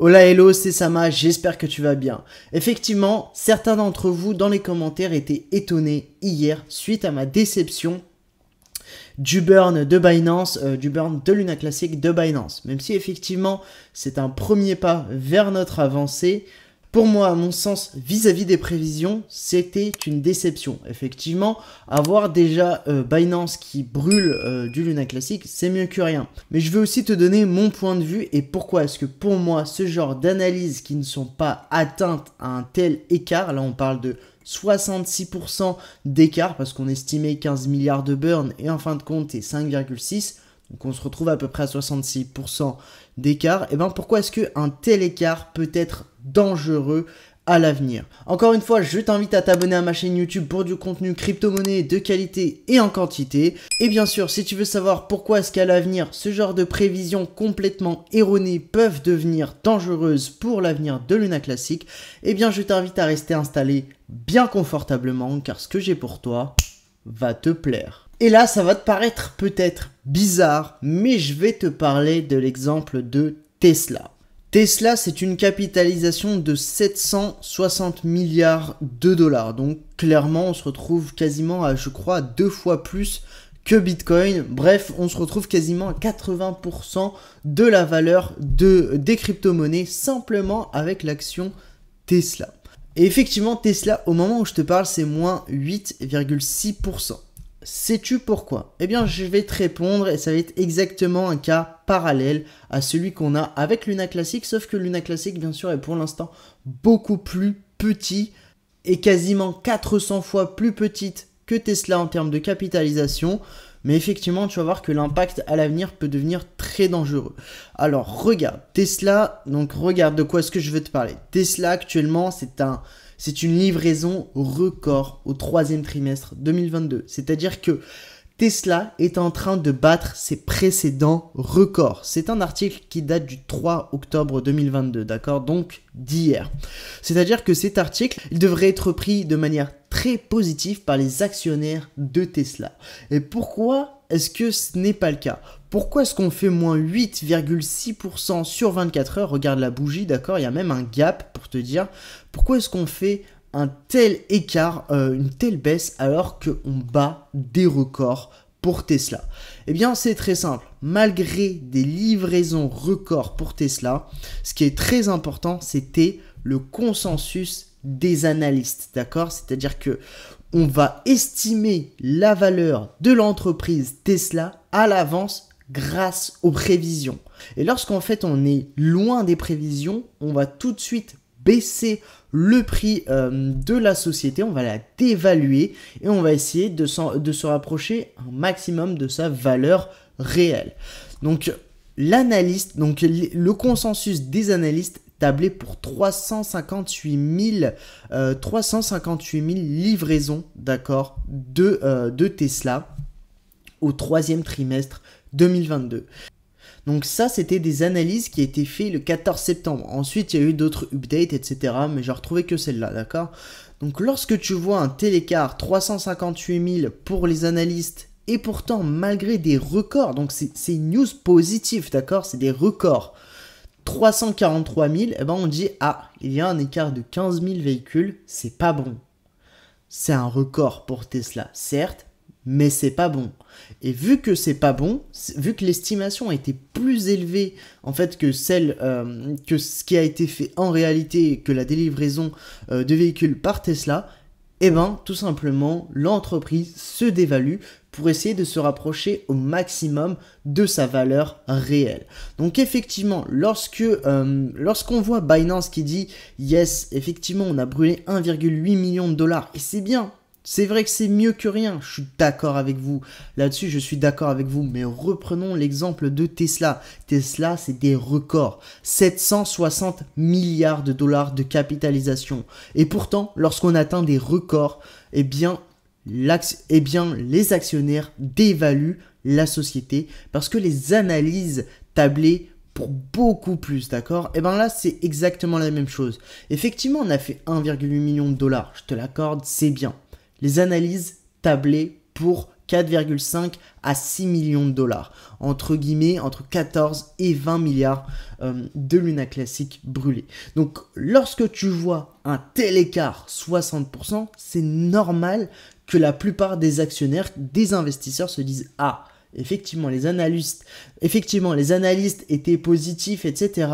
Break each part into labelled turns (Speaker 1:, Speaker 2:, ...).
Speaker 1: Hola hello, c'est Sama, j'espère que tu vas bien. Effectivement, certains d'entre vous dans les commentaires étaient étonnés hier suite à ma déception du burn de Binance, euh, du burn de Luna Classic de Binance. Même si effectivement c'est un premier pas vers notre avancée, pour moi, à mon sens, vis-à-vis des prévisions, c'était une déception. Effectivement, avoir déjà euh, Binance qui brûle euh, du Luna classique, c'est mieux que rien. Mais je veux aussi te donner mon point de vue et pourquoi est-ce que pour moi, ce genre d'analyse qui ne sont pas atteintes à un tel écart, là on parle de 66% d'écart parce qu'on estimait 15 milliards de burn et en fin de compte, c'est 5,6 donc on se retrouve à peu près à 66% d'écart, et eh bien pourquoi est-ce qu'un tel écart peut être dangereux à l'avenir. Encore une fois, je t'invite à t'abonner à ma chaîne YouTube pour du contenu crypto-monnaie de qualité et en quantité. Et bien sûr, si tu veux savoir pourquoi est-ce qu'à l'avenir, ce genre de prévisions complètement erronées peuvent devenir dangereuses pour l'avenir de Luna Classique, et eh bien je t'invite à rester installé bien confortablement car ce que j'ai pour toi va te plaire. Et là, ça va te paraître peut-être bizarre, mais je vais te parler de l'exemple de Tesla. Tesla, c'est une capitalisation de 760 milliards de dollars. Donc clairement, on se retrouve quasiment à, je crois, deux fois plus que Bitcoin. Bref, on se retrouve quasiment à 80% de la valeur de, des crypto-monnaies simplement avec l'action Tesla. Et effectivement, Tesla, au moment où je te parle, c'est moins 8,6%. Sais-tu pourquoi Eh bien, je vais te répondre et ça va être exactement un cas parallèle à celui qu'on a avec Luna Classic, sauf que Luna Classic, bien sûr, est pour l'instant beaucoup plus petit et quasiment 400 fois plus petite que Tesla en termes de capitalisation. Mais effectivement, tu vas voir que l'impact à l'avenir peut devenir très dangereux. Alors, regarde, Tesla, donc regarde de quoi est-ce que je veux te parler. Tesla, actuellement, c'est un... C'est une livraison record au troisième trimestre 2022. C'est-à-dire que Tesla est en train de battre ses précédents records. C'est un article qui date du 3 octobre 2022, d'accord Donc d'hier. C'est-à-dire que cet article, il devrait être pris de manière très positive par les actionnaires de Tesla. Et pourquoi est-ce que ce n'est pas le cas Pourquoi est-ce qu'on fait moins 8,6% sur 24 heures Regarde la bougie, d'accord Il y a même un gap pour te dire. Pourquoi est-ce qu'on fait un tel écart, euh, une telle baisse alors qu'on bat des records pour Tesla Eh bien c'est très simple, malgré des livraisons records pour Tesla, ce qui est très important c'était le consensus des analystes, d'accord C'est-à-dire que on va estimer la valeur de l'entreprise Tesla à l'avance grâce aux prévisions. Et lorsqu'en fait on est loin des prévisions, on va tout de suite baisser le prix euh, de la société, on va la dévaluer et on va essayer de, se rapprocher un maximum de sa valeur réelle. Donc l'analyste, donc le consensus des analystes tablé pour 358 000, euh, livraisons d'accord euh, de Tesla au troisième trimestre 2022. Donc ça, c'était des analyses qui étaient faites le 14 septembre. Ensuite, il y a eu d'autres updates, etc. Mais j'ai retrouvé que celle-là, d'accord Donc lorsque tu vois un télécar 358 000 pour les analystes, et pourtant, malgré des records, donc c'est une news positive, d'accord C'est des records. 343 000, eh ben on dit ah, il y a un écart de 15 000 véhicules, c'est pas bon. C'est un record pour Tesla, certes, mais c'est pas bon. Et vu que c'est pas bon, vu que l'estimation a été plus élevée en fait que celle euh, que ce qui a été fait en réalité que la délivraison euh, de véhicules par Tesla, eh ben tout simplement l'entreprise se dévalue pour essayer de se rapprocher au maximum de sa valeur réelle. Donc effectivement, lorsque euh, lorsqu'on voit Binance qui dit yes, effectivement, on a brûlé 1,8 million de dollars et c'est bien, c'est vrai que c'est mieux que rien, je suis d'accord avec vous. Là-dessus, je suis d'accord avec vous, mais reprenons l'exemple de Tesla. Tesla, c'est des records. 760 milliards de dollars de capitalisation. Et pourtant, lorsqu'on atteint des records, eh, eh bien, les actionnaires dévaluent la société parce que les analyses tablées pour beaucoup plus, d'accord Et eh bien là, c'est exactement la même chose. Effectivement, on a fait 1,8 million de dollars, je te l'accorde, c'est bien les analyses tablées pour 4,5 à 6 millions de dollars, entre guillemets, entre 14 et 20 milliards euh, de Luna classique brûlés. Donc lorsque tu vois un tel écart, 60%, c'est normal que la plupart des actionnaires, des investisseurs se disent Ah, effectivement, les analystes, effectivement, les analystes étaient positifs, etc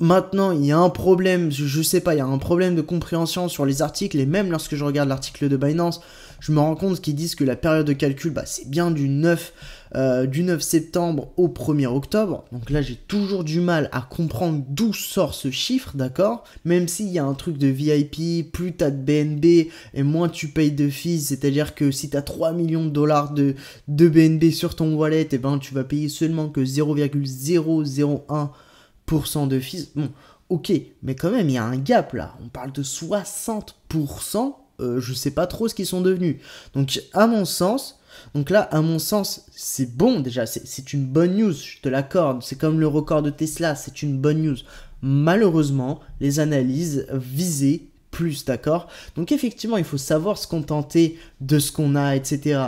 Speaker 1: maintenant il y a un problème, je, sais pas, il y a un problème de compréhension sur les articles, et même lorsque je regarde l'article de Binance, je me rends compte qu'ils disent que la période de calcul, bah, c'est bien du 9, euh, du 9 septembre au 1er octobre. Donc là, j'ai toujours du mal à comprendre d'où sort ce chiffre, d'accord Même s'il y a un truc de VIP, plus t'as de BNB et moins tu payes de fees, c'est-à-dire que si t'as 3 millions de dollars de, de BNB sur ton wallet, et eh ben tu vas payer seulement que 0,001 de fils. Bon, ok, mais quand même, il y a un gap là. On parle de 60%. je euh, je sais pas trop ce qu'ils sont devenus. Donc, à mon sens, donc là, à mon sens, c'est bon déjà, c'est une bonne news, je te l'accorde. C'est comme le record de Tesla, c'est une bonne news. Malheureusement, les analyses visaient plus, d'accord Donc effectivement, il faut savoir se contenter de ce qu'on a, etc.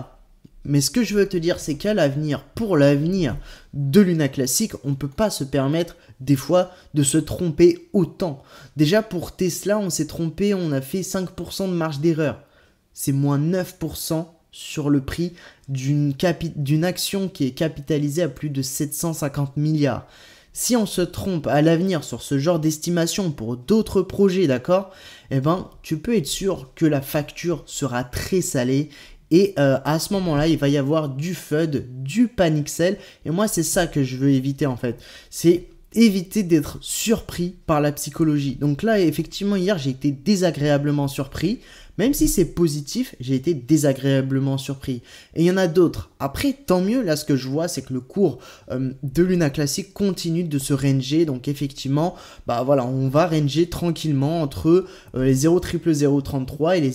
Speaker 1: Mais ce que je veux te dire, c'est qu'à l'avenir, pour l'avenir de Luna Classique, on ne peut pas se permettre des fois de se tromper autant. Déjà pour Tesla, on s'est trompé, on a fait 5% de marge d'erreur. C'est moins 9% sur le prix d'une action qui est capitalisée à plus de 750 milliards. Si on se trompe à l'avenir sur ce genre d'estimation pour d'autres projets, d'accord Eh ben, tu peux être sûr que la facture sera très salée et euh, à ce moment-là, il va y avoir du FUD, du panic Et moi, c'est ça que je veux éviter en fait. C'est éviter d'être surpris par la psychologie. Donc là, effectivement, hier, j'ai été désagréablement surpris. Même si c'est positif, j'ai été désagréablement surpris. Et il y en a d'autres. Après, tant mieux, là, ce que je vois, c'est que le cours euh, de l'UNA classique continue de se ranger. Donc effectivement, bah voilà, on va ranger tranquillement entre euh, les 00033 et les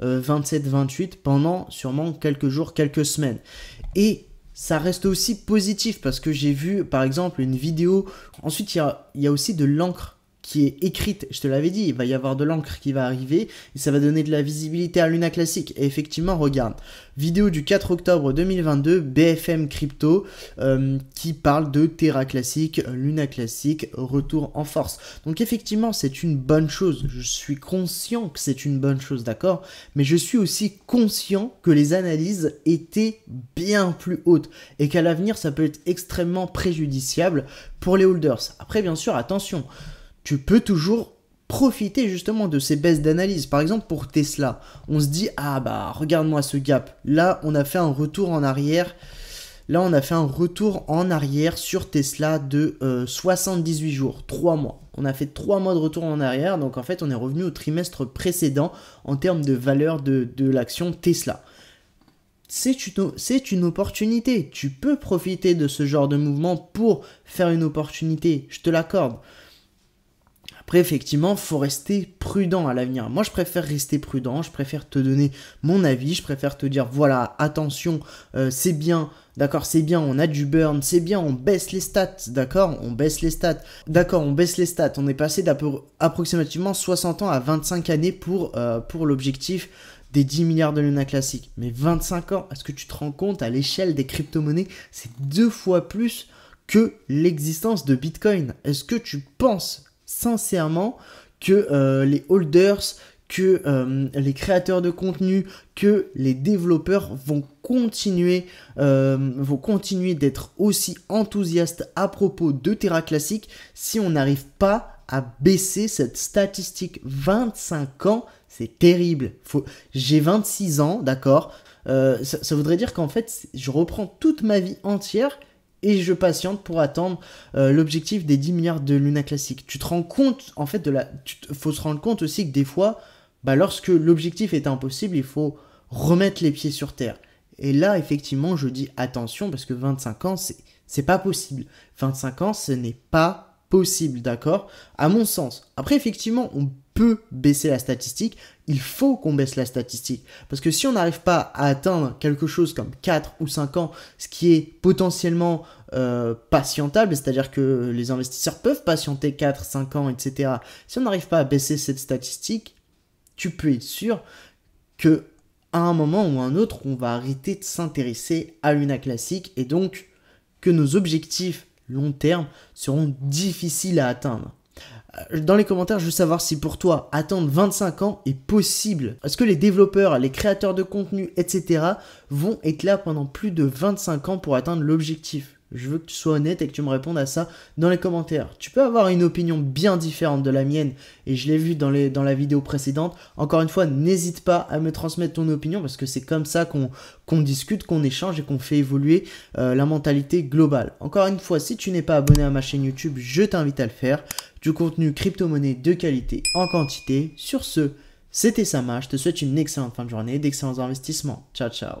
Speaker 1: 27 28 euh, pendant sûrement quelques jours, quelques semaines. Et ça reste aussi positif parce que j'ai vu par exemple une vidéo. Ensuite, il y a, aussi de l'encre qui est écrite. Je te l'avais dit, il va y avoir de l'encre qui va arriver et ça va donner de la visibilité à Luna Classic. Et effectivement, regarde, vidéo du 4 octobre 2022, BFM Crypto, euh, qui parle de Terra Classic, Luna Classic, retour en force. Donc effectivement, c'est une bonne chose. Je suis conscient que c'est une bonne chose, d'accord Mais je suis aussi conscient que les analyses étaient bien plus hautes et qu'à l'avenir, ça peut être extrêmement préjudiciable pour les holders. Après, bien sûr, attention tu peux toujours profiter justement de ces baisses d'analyse. Par exemple, pour Tesla, on se dit Ah bah, regarde-moi ce gap. Là, on a fait un retour en arrière. Là, on a fait un retour en arrière sur Tesla de 78 euh, jours, 3 mois. On a fait 3 mois de retour en arrière, donc en fait, on est revenu au trimestre précédent en termes de valeur de, l'action Tesla. C'est une, opportunité. Tu peux profiter de ce genre de mouvement pour faire une opportunité, je te l'accorde. Après, effectivement, faut rester prudent à l'avenir. Moi, je préfère rester prudent, je préfère te donner mon avis, je préfère te dire, voilà, attention, euh, c'est bien, D'accord, c'est bien, on a du burn, c'est bien, on baisse les stats, d'accord On baisse les stats. D'accord, on baisse les stats. On est passé d'approximativement 60 ans à 25 années pour, euh, pour l'objectif des 10 milliards de l'UNA classique. Mais 25 ans, est-ce que tu te rends compte à l'échelle des crypto-monnaies, c'est deux fois plus que l'existence de Bitcoin. Est-ce que tu penses sincèrement que euh, les holders, que euh, les créateurs de contenu, que les développeurs vont continuer, euh, continuer d'être aussi enthousiastes à propos de Terra Classic si on n'arrive pas à baisser cette statistique. 25 ans, c'est terrible. Faut... J'ai 26 ans, d'accord ça voudrait dire qu'en fait, je reprends toute ma vie entière et je patiente pour attendre euh, l'objectif des 10 milliards de Luna classique. Tu te rends compte, en fait, de la. Tu faut se rendre compte aussi que des fois, bah, lorsque l'objectif est impossible, il faut remettre les pieds sur terre. Et là, effectivement, je dis attention parce que 25 ans, c'est, c'est pas possible. 25 ans, ce n'est pas possible, d'accord À mon sens. Après, effectivement, on peut baisser la statistique, il faut qu'on baisse la statistique. Parce que si on n'arrive pas à atteindre quelque chose comme 4 ou 5 ans, ce qui est potentiellement euh, patientable, c'est-à-dire que les investisseurs peuvent patienter 4, 5 ans, etc. Si on n'arrive pas à baisser cette statistique, tu peux être sûr que à un moment ou à un autre, on va arrêter de s'intéresser à l'UNA classique et donc que nos objectifs long terme seront difficiles à atteindre. Euh, dans les commentaires, je veux savoir si pour toi, attendre 25 ans est possible. Est-ce que les développeurs, les créateurs de contenu, etc. vont être là pendant plus de 25 ans pour atteindre l'objectif je veux que tu sois honnête et que tu me répondes à ça dans les commentaires. Tu peux avoir une opinion bien différente de la mienne et je l'ai vu dans, les, dans la vidéo précédente. Encore une fois, n'hésite pas à me transmettre ton opinion parce que c'est comme ça qu'on discute, qu'on échange et qu'on fait évoluer euh, la mentalité globale. Encore une fois, si tu n'es pas abonné à ma chaîne YouTube, je t'invite à le faire. Du contenu crypto-monnaie de qualité en quantité. Sur ce, c'était Sama. Je te souhaite une excellente fin de journée, d'excellents investissements. Ciao, ciao.